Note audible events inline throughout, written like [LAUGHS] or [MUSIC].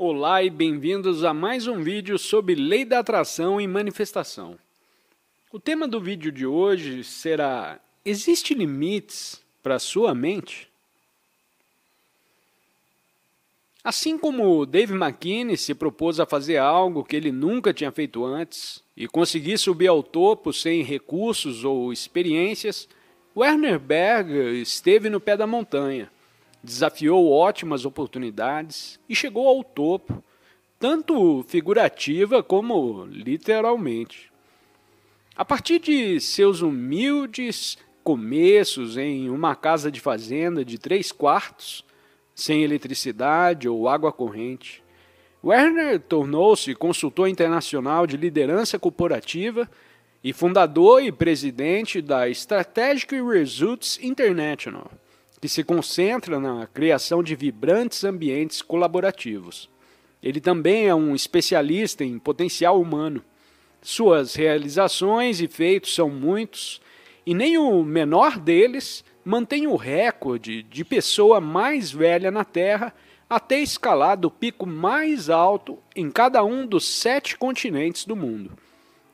Olá e bem-vindos a mais um vídeo sobre lei da atração e manifestação. O tema do vídeo de hoje será: Existem limites para sua mente? Assim como Dave McKinney se propôs a fazer algo que ele nunca tinha feito antes e conseguir subir ao topo sem recursos ou experiências, Werner Berger esteve no pé da montanha desafiou ótimas oportunidades e chegou ao topo, tanto figurativa como literalmente. A partir de seus humildes começos em uma casa de fazenda de três quartos, sem eletricidade ou água corrente, Werner tornou-se consultor internacional de liderança corporativa e fundador e presidente da Strategic Results International que se concentra na criação de vibrantes ambientes colaborativos. Ele também é um especialista em potencial humano. Suas realizações e feitos são muitos, e nem o menor deles mantém o recorde de pessoa mais velha na Terra até escalar do pico mais alto em cada um dos sete continentes do mundo.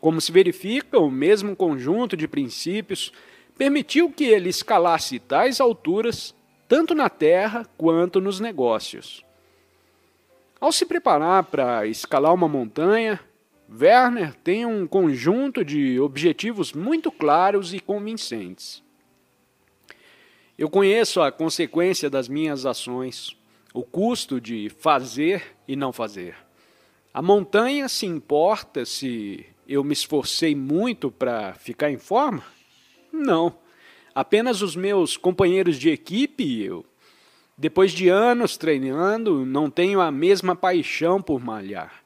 Como se verifica, o mesmo conjunto de princípios permitiu que ele escalasse tais alturas, tanto na terra quanto nos negócios. Ao se preparar para escalar uma montanha, Werner tem um conjunto de objetivos muito claros e convincentes. Eu conheço a consequência das minhas ações, o custo de fazer e não fazer. A montanha se importa se eu me esforcei muito para ficar em forma? Não. Apenas os meus companheiros de equipe e eu. Depois de anos treinando, não tenho a mesma paixão por malhar.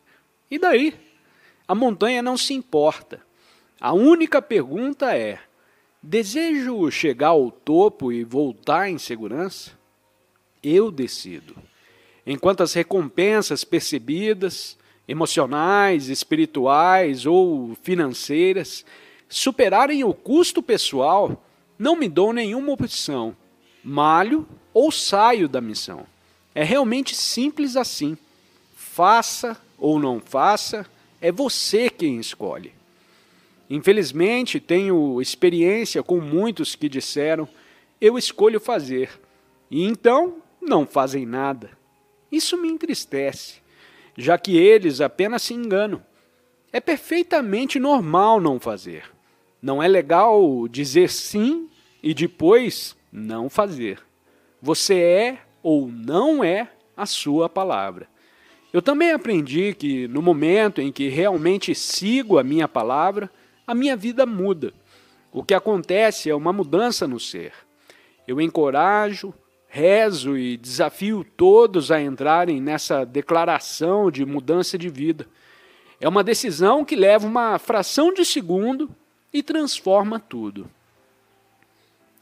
E daí? A montanha não se importa. A única pergunta é: desejo chegar ao topo e voltar em segurança? Eu decido. Enquanto as recompensas percebidas, emocionais, espirituais ou financeiras, superarem o custo pessoal, não me dou nenhuma opção. Malho ou saio da missão. É realmente simples assim. Faça ou não faça, é você quem escolhe. Infelizmente, tenho experiência com muitos que disseram: eu escolho fazer, e então não fazem nada. Isso me entristece, já que eles apenas se enganam. É perfeitamente normal não fazer. Não é legal dizer sim e depois não fazer. Você é ou não é a sua palavra. Eu também aprendi que no momento em que realmente sigo a minha palavra, a minha vida muda. O que acontece é uma mudança no ser. Eu encorajo, rezo e desafio todos a entrarem nessa declaração de mudança de vida. É uma decisão que leva uma fração de segundo e transforma tudo.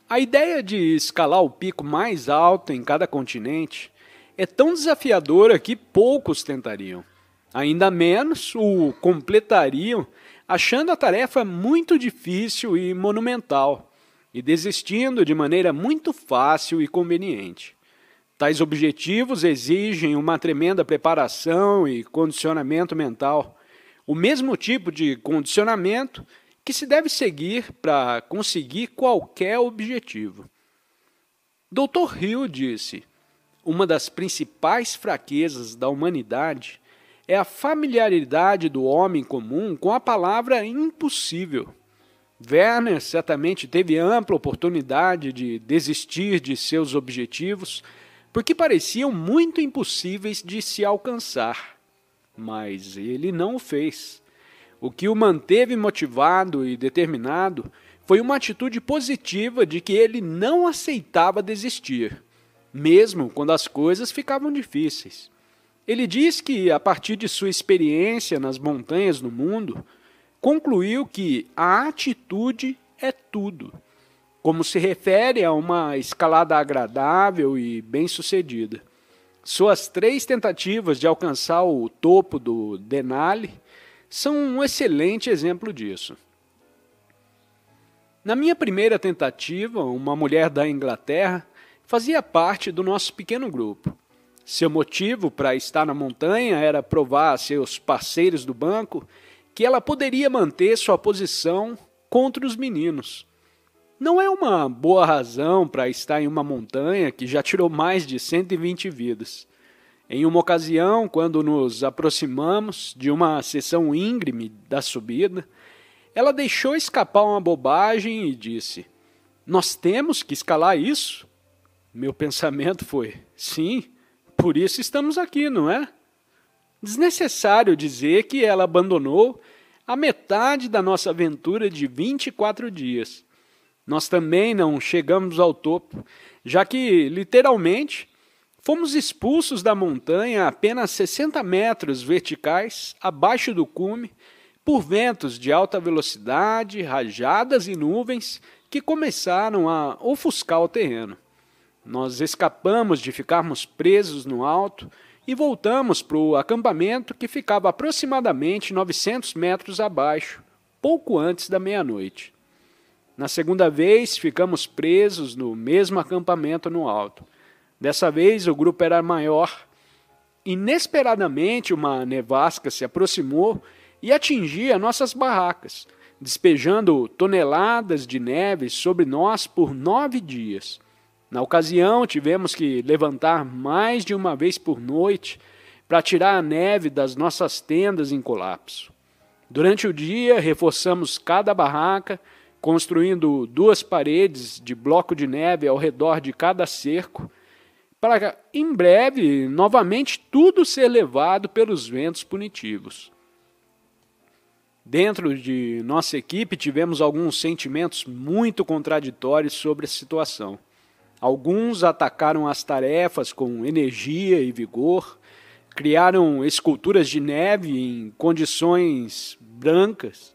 A ideia de escalar o pico mais alto em cada continente é tão desafiadora que poucos tentariam. Ainda menos o completariam, achando a tarefa muito difícil e monumental, e desistindo de maneira muito fácil e conveniente. Tais objetivos exigem uma tremenda preparação e condicionamento mental, o mesmo tipo de condicionamento que se deve seguir para conseguir qualquer objetivo. Dr. Hill disse: uma das principais fraquezas da humanidade é a familiaridade do homem comum com a palavra impossível. Werner certamente teve ampla oportunidade de desistir de seus objetivos, porque pareciam muito impossíveis de se alcançar. Mas ele não o fez. O que o manteve motivado e determinado foi uma atitude positiva de que ele não aceitava desistir, mesmo quando as coisas ficavam difíceis. Ele diz que, a partir de sua experiência nas montanhas no mundo, concluiu que a atitude é tudo, como se refere a uma escalada agradável e bem-sucedida. Suas três tentativas de alcançar o topo do Denali são um excelente exemplo disso. Na minha primeira tentativa, uma mulher da Inglaterra fazia parte do nosso pequeno grupo. Seu motivo para estar na montanha era provar a seus parceiros do banco que ela poderia manter sua posição contra os meninos. Não é uma boa razão para estar em uma montanha que já tirou mais de 120 vidas. Em uma ocasião, quando nos aproximamos de uma seção íngreme da subida, ela deixou escapar uma bobagem e disse: Nós temos que escalar isso? Meu pensamento foi: Sim, por isso estamos aqui, não é? Desnecessário dizer que ela abandonou a metade da nossa aventura de 24 dias. Nós também não chegamos ao topo, já que, literalmente, Fomos expulsos da montanha a apenas 60 metros verticais abaixo do cume por ventos de alta velocidade, rajadas e nuvens que começaram a ofuscar o terreno. Nós escapamos de ficarmos presos no alto e voltamos para o acampamento que ficava aproximadamente 900 metros abaixo, pouco antes da meia-noite. Na segunda vez, ficamos presos no mesmo acampamento no alto. Dessa vez o grupo era maior. Inesperadamente, uma nevasca se aproximou e atingia nossas barracas, despejando toneladas de neve sobre nós por nove dias. Na ocasião, tivemos que levantar mais de uma vez por noite para tirar a neve das nossas tendas em colapso. Durante o dia, reforçamos cada barraca, construindo duas paredes de bloco de neve ao redor de cada cerco para em breve, novamente, tudo ser levado pelos ventos punitivos. Dentro de nossa equipe, tivemos alguns sentimentos muito contraditórios sobre a situação. Alguns atacaram as tarefas com energia e vigor, criaram esculturas de neve em condições brancas,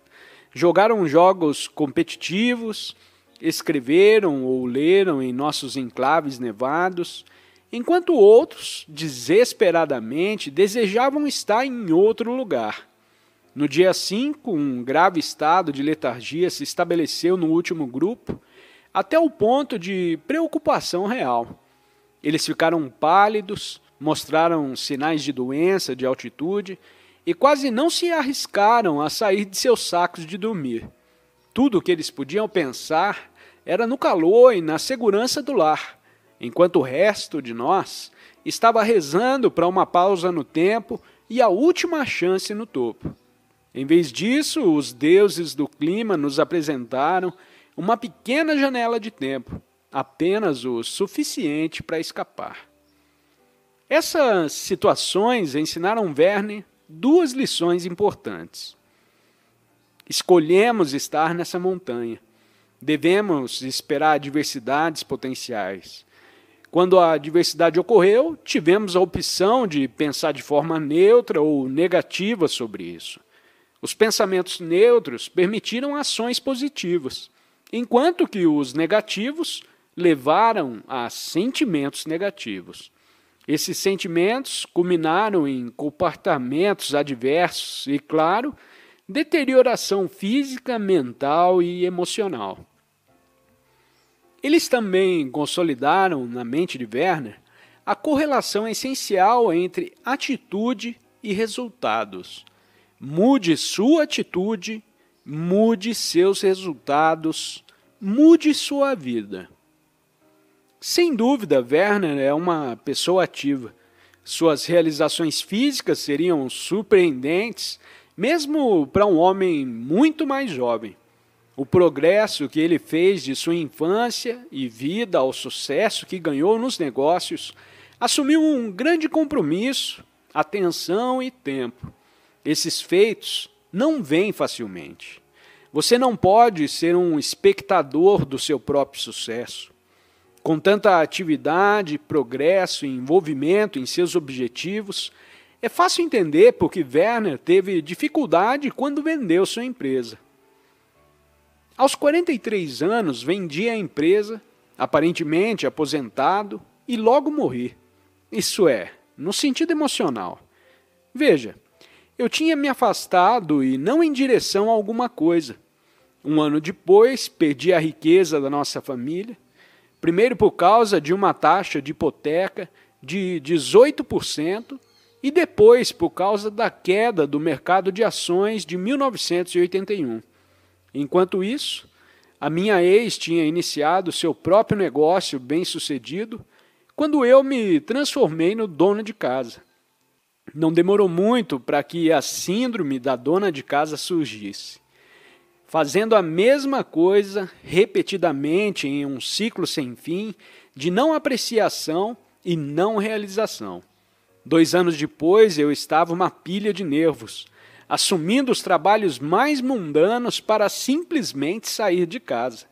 jogaram jogos competitivos, escreveram ou leram em nossos enclaves nevados enquanto outros, desesperadamente, desejavam estar em outro lugar. No dia 5, um grave estado de letargia se estabeleceu no último grupo, até o ponto de preocupação real. Eles ficaram pálidos, mostraram sinais de doença, de altitude, e quase não se arriscaram a sair de seus sacos de dormir. Tudo o que eles podiam pensar era no calor e na segurança do lar enquanto o resto de nós estava rezando para uma pausa no tempo e a última chance no topo. Em vez disso, os deuses do clima nos apresentaram uma pequena janela de tempo, apenas o suficiente para escapar. Essas situações ensinaram Verne duas lições importantes. Escolhemos estar nessa montanha. Devemos esperar adversidades potenciais. Quando a diversidade ocorreu, tivemos a opção de pensar de forma neutra ou negativa sobre isso. Os pensamentos neutros permitiram ações positivas, enquanto que os negativos levaram a sentimentos negativos. Esses sentimentos culminaram em comportamentos adversos e, claro, deterioração física, mental e emocional. Eles também consolidaram na mente de Werner a correlação essencial entre atitude e resultados. Mude sua atitude, mude seus resultados, mude sua vida. Sem dúvida, Werner é uma pessoa ativa. Suas realizações físicas seriam surpreendentes, mesmo para um homem muito mais jovem o progresso que ele fez de sua infância e vida ao sucesso que ganhou nos negócios, assumiu um grande compromisso, atenção e tempo. Esses feitos não vêm facilmente. Você não pode ser um espectador do seu próprio sucesso. Com tanta atividade, progresso e envolvimento em seus objetivos, é fácil entender por que Werner teve dificuldade quando vendeu sua empresa. Aos 43 anos, vendi a empresa, aparentemente aposentado, e logo morri. Isso é, no sentido emocional. Veja, eu tinha me afastado e não em direção a alguma coisa. Um ano depois, perdi a riqueza da nossa família, primeiro por causa de uma taxa de hipoteca de 18% e depois por causa da queda do mercado de ações de 1981. Enquanto isso, a minha ex tinha iniciado seu próprio negócio bem-sucedido quando eu me transformei no dono de casa. Não demorou muito para que a síndrome da dona de casa surgisse. Fazendo a mesma coisa repetidamente em um ciclo sem fim de não apreciação e não realização. Dois anos depois eu estava uma pilha de nervos assumindo os trabalhos mais mundanos para simplesmente sair de casa.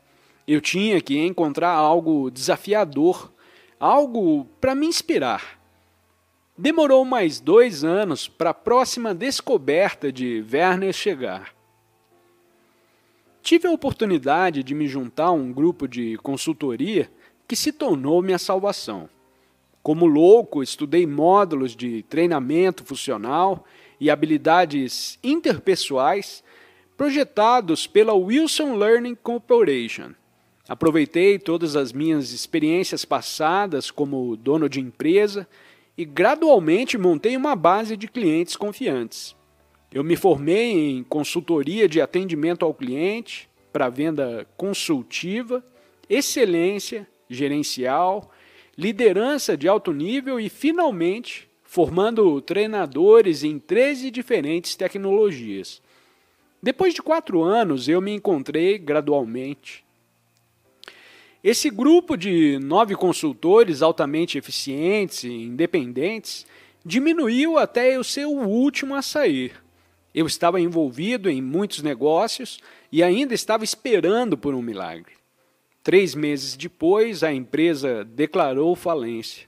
Eu tinha que encontrar algo desafiador, algo para me inspirar. Demorou mais dois anos para a próxima descoberta de Werner chegar. Tive a oportunidade de me juntar a um grupo de consultoria que se tornou minha salvação. Como louco, estudei módulos de treinamento funcional e habilidades interpessoais projetados pela Wilson Learning Corporation. Aproveitei todas as minhas experiências passadas como dono de empresa e gradualmente montei uma base de clientes confiantes. Eu me formei em consultoria de atendimento ao cliente para venda consultiva, excelência gerencial, liderança de alto nível e, finalmente, formando treinadores em 13 diferentes tecnologias. Depois de quatro anos, eu me encontrei gradualmente. Esse grupo de nove consultores altamente eficientes e independentes diminuiu até eu ser o último a sair. Eu estava envolvido em muitos negócios e ainda estava esperando por um milagre. Três meses depois, a empresa declarou falência.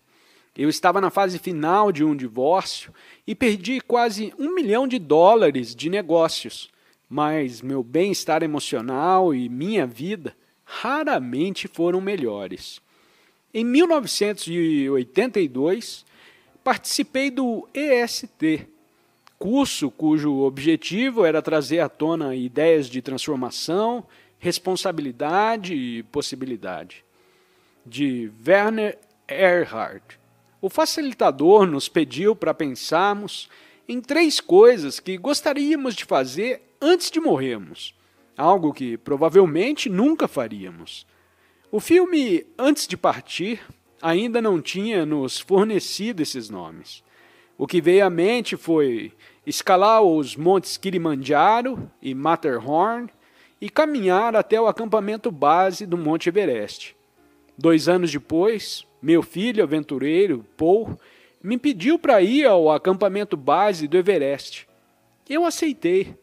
Eu estava na fase final de um divórcio e perdi quase um milhão de dólares de negócios, mas meu bem-estar emocional e minha vida raramente foram melhores. Em 1982, participei do EST, curso cujo objetivo era trazer à tona ideias de transformação, responsabilidade e possibilidade, de Werner Erhard. O facilitador nos pediu para pensarmos em três coisas que gostaríamos de fazer antes de morrermos, algo que provavelmente nunca faríamos. O filme Antes de Partir ainda não tinha nos fornecido esses nomes. O que veio à mente foi escalar os montes Kilimanjaro e Matterhorn e caminhar até o acampamento base do Monte Everest. Dois anos depois, meu filho, aventureiro, Paul, me pediu para ir ao acampamento base do Everest. Eu aceitei.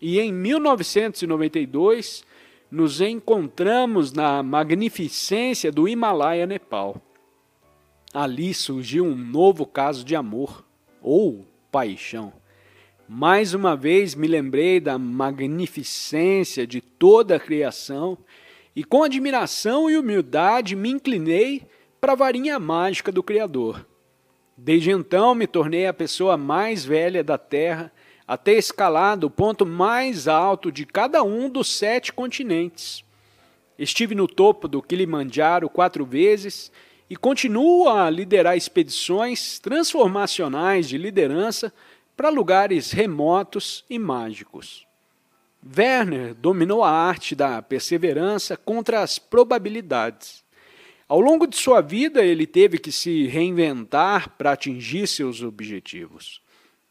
E em 1992 nos encontramos na magnificência do Himalaia, Nepal. Ali surgiu um novo caso de amor ou paixão. Mais uma vez me lembrei da magnificência de toda a criação e com admiração e humildade me inclinei para a varinha mágica do Criador. Desde então me tornei a pessoa mais velha da Terra a ter escalado o ponto mais alto de cada um dos sete continentes. Estive no topo do Kilimanjaro quatro vezes e continuo a liderar expedições transformacionais de liderança para lugares remotos e mágicos. Werner dominou a arte da perseverança contra as probabilidades. Ao longo de sua vida, ele teve que se reinventar para atingir seus objetivos.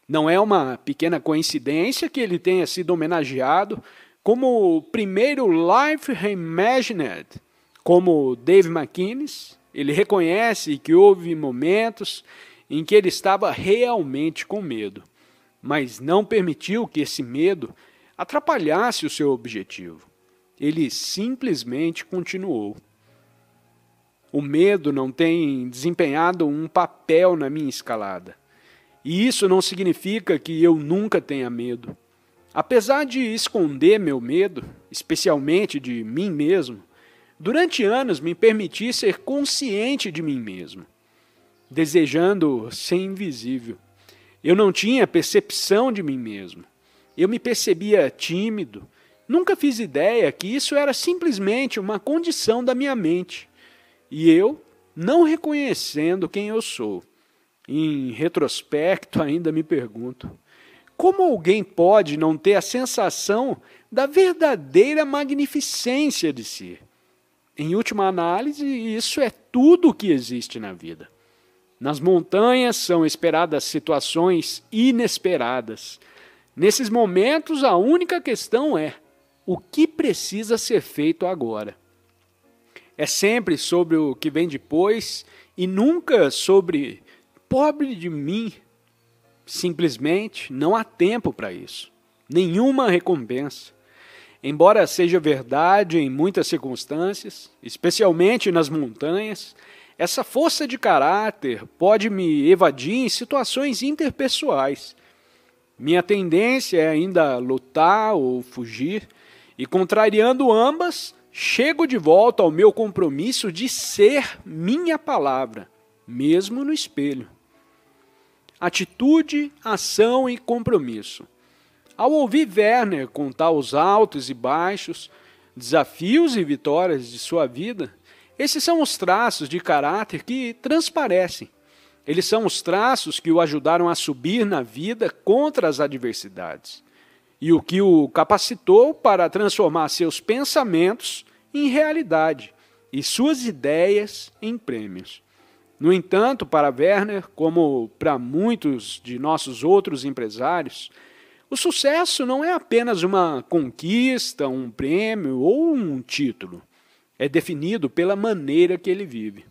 Não é uma pequena coincidência que ele tenha sido homenageado como o primeiro Life Reimagined. Como Dave McInnes, ele reconhece que houve momentos em que ele estava realmente com medo, mas não permitiu que esse medo atrapalhasse o seu objetivo. Ele simplesmente continuou o medo não tem desempenhado um papel na minha escalada. E isso não significa que eu nunca tenha medo. Apesar de esconder meu medo, especialmente de mim mesmo, durante anos me permiti ser consciente de mim mesmo, desejando ser invisível. Eu não tinha percepção de mim mesmo. Eu me percebia tímido. Nunca fiz ideia que isso era simplesmente uma condição da minha mente. E eu, não reconhecendo quem eu sou, em retrospecto [LAUGHS] ainda me pergunto: como alguém pode não ter a sensação da verdadeira magnificência de si? Em última análise, isso é tudo o que existe na vida. Nas montanhas são esperadas situações inesperadas. Nesses momentos, a única questão é: o que precisa ser feito agora? é sempre sobre o que vem depois e nunca sobre pobre de mim. Simplesmente não há tempo para isso. Nenhuma recompensa. Embora seja verdade em muitas circunstâncias, especialmente nas montanhas, essa força de caráter pode me evadir em situações interpessoais. Minha tendência é ainda lutar ou fugir, e contrariando ambas, chego de volta ao meu compromisso de ser minha palavra, mesmo no espelho. Atitude, ação e compromisso. Ao ouvir Werner contar os altos e baixos, desafios e vitórias de sua vida, esses são os traços de caráter que transparecem. Eles são os traços que o ajudaram a subir na vida contra as adversidades e o que o capacitou para transformar seus pensamentos em realidade e suas ideias em prêmios. No entanto, para Werner, como para muitos de nossos outros empresários, o sucesso não é apenas uma conquista, um prêmio ou um título. É definido pela maneira que ele vive.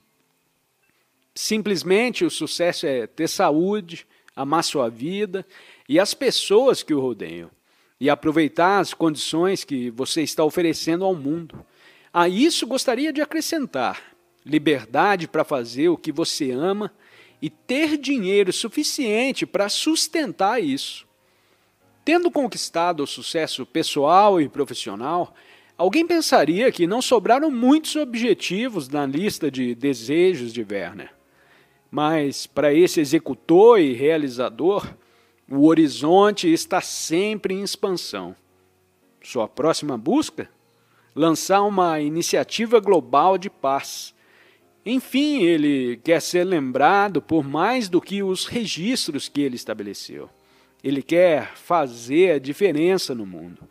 Simplesmente o sucesso é ter saúde, amar sua vida e as pessoas que o rodeiam e aproveitar as condições que você está oferecendo ao mundo. A isso gostaria de acrescentar liberdade para fazer o que você ama e ter dinheiro suficiente para sustentar isso. Tendo conquistado o sucesso pessoal e profissional, alguém pensaria que não sobraram muitos objetivos na lista de desejos de Werner. Mas para esse executor e realizador, o horizonte está sempre em expansão. Sua próxima busca? Lançar uma iniciativa global de paz. Enfim, ele quer ser lembrado por mais do que os registros que ele estabeleceu. Ele quer fazer a diferença no mundo.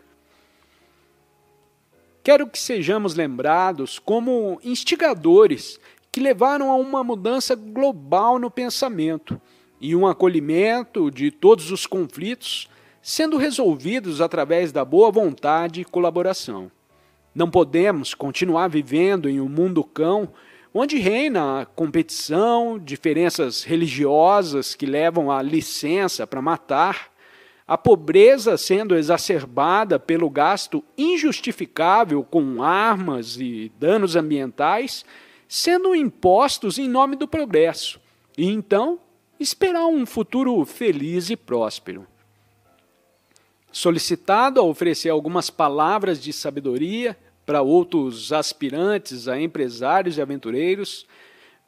Quero que sejamos lembrados como instigadores que levaram a uma mudança global no pensamento e um acolhimento de todos os conflitos, sendo resolvidos através da boa vontade e colaboração. Não podemos continuar vivendo em um mundo cão onde reina a competição, diferenças religiosas que levam à licença para matar, a pobreza sendo exacerbada pelo gasto injustificável com armas e danos ambientais sendo impostos em nome do progresso. E então, esperar um futuro feliz e próspero. Solicitado a oferecer algumas palavras de sabedoria para outros aspirantes a empresários e aventureiros,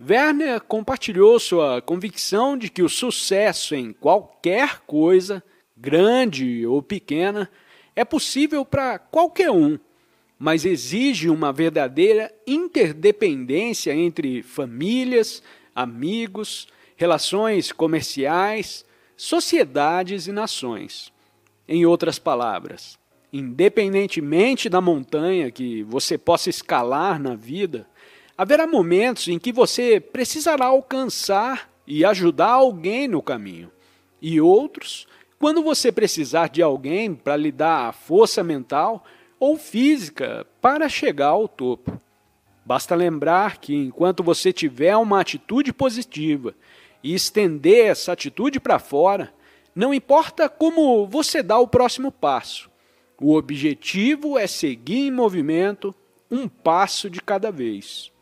Werner compartilhou sua convicção de que o sucesso em qualquer coisa, grande ou pequena, é possível para qualquer um, mas exige uma verdadeira interdependência entre famílias, amigos, relações comerciais, sociedades e nações. Em outras palavras, independentemente da montanha que você possa escalar na vida, haverá momentos em que você precisará alcançar e ajudar alguém no caminho, e outros quando você precisar de alguém para lhe dar a força mental ou física para chegar ao topo. Basta lembrar que enquanto você tiver uma atitude positiva e estender essa atitude para fora, não importa como você dá o próximo passo. O objetivo é seguir em movimento um passo de cada vez.